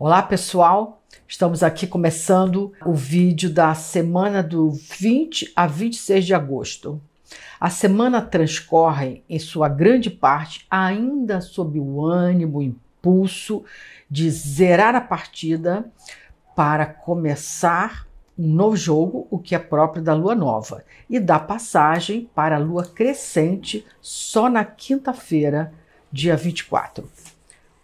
Olá, pessoal. Estamos aqui começando o vídeo da semana do 20 a 26 de agosto. A semana transcorre, em sua grande parte, ainda sob o ânimo, o impulso de zerar a partida para começar um novo jogo, o que é próprio da lua nova, e da passagem para a lua crescente só na quinta-feira, dia 24.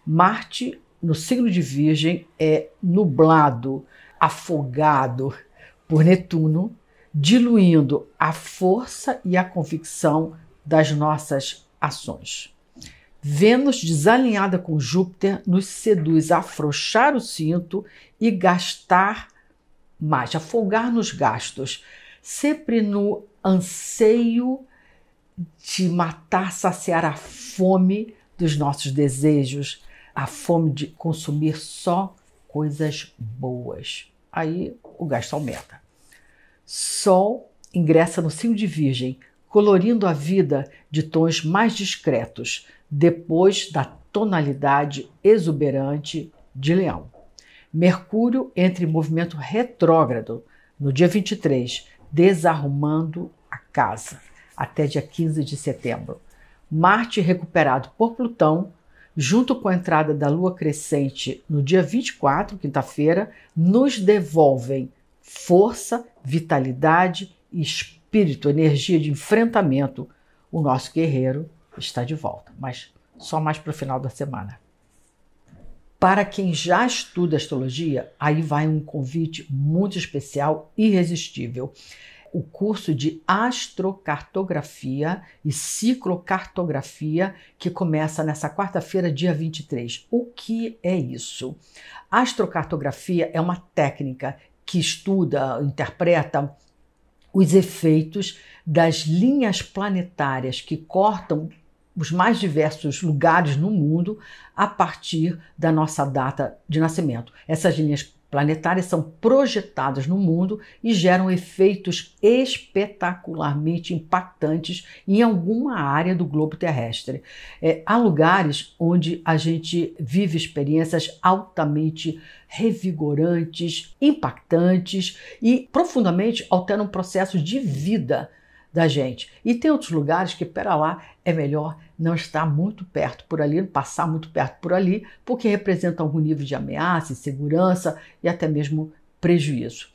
Marte no signo de Virgem é nublado, afogado por Netuno, diluindo a força e a convicção das nossas ações. Vênus, desalinhada com Júpiter, nos seduz a afrouxar o cinto e gastar mais, afogar nos gastos, sempre no anseio de matar, saciar a fome dos nossos desejos, a fome de consumir só coisas boas. Aí o gasto aumenta. Sol ingressa no signo de Virgem, colorindo a vida de tons mais discretos, depois da tonalidade exuberante de Leão. Mercúrio entra em movimento retrógrado no dia 23, desarrumando a casa, até dia 15 de setembro. Marte, recuperado por Plutão, junto com a entrada da lua crescente no dia 24, quinta-feira, nos devolvem força, vitalidade, espírito, energia de enfrentamento. O nosso guerreiro está de volta, mas só mais para o final da semana. Para quem já estuda astrologia, aí vai um convite muito especial, irresistível o curso de astrocartografia e ciclocartografia que começa nessa quarta-feira, dia 23. O que é isso? Astrocartografia é uma técnica que estuda, interpreta os efeitos das linhas planetárias que cortam os mais diversos lugares no mundo a partir da nossa data de nascimento. Essas linhas planetárias são projetadas no mundo e geram efeitos espetacularmente impactantes em alguma área do globo terrestre. É, há lugares onde a gente vive experiências altamente revigorantes, impactantes e profundamente alteram processo de vida da gente. E tem outros lugares que, pera lá, é melhor não estar muito perto por ali, não passar muito perto por ali, porque representa algum nível de ameaça, insegurança e até mesmo prejuízo.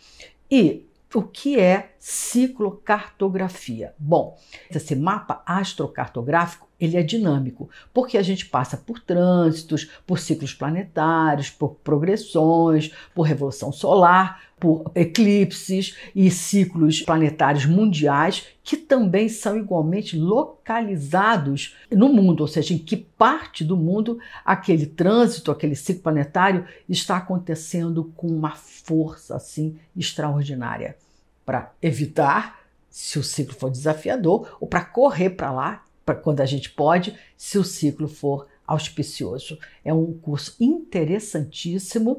E o que é ciclocartografia? Bom, esse mapa astrocartográfico ele é dinâmico, porque a gente passa por trânsitos, por ciclos planetários, por progressões, por revolução solar, por eclipses e ciclos planetários mundiais que também são igualmente localizados no mundo, ou seja, em que parte do mundo aquele trânsito, aquele ciclo planetário está acontecendo com uma força assim extraordinária para evitar se o ciclo for desafiador, ou para correr para lá pra, quando a gente pode, se o ciclo for auspicioso. É um curso interessantíssimo,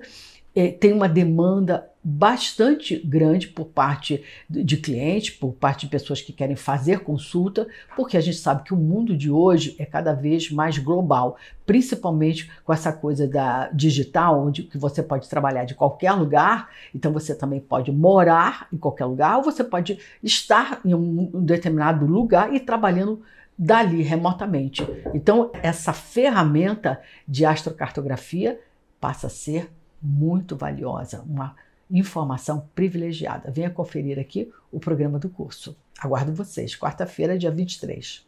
é, tem uma demanda bastante grande por parte de clientes, por parte de pessoas que querem fazer consulta, porque a gente sabe que o mundo de hoje é cada vez mais global, principalmente com essa coisa da digital, onde que você pode trabalhar de qualquer lugar, então você também pode morar em qualquer lugar, ou você pode estar em um determinado lugar e trabalhando dali remotamente. Então, essa ferramenta de astrocartografia passa a ser muito valiosa, uma informação privilegiada. Venha conferir aqui o programa do curso. Aguardo vocês, quarta-feira, dia 23.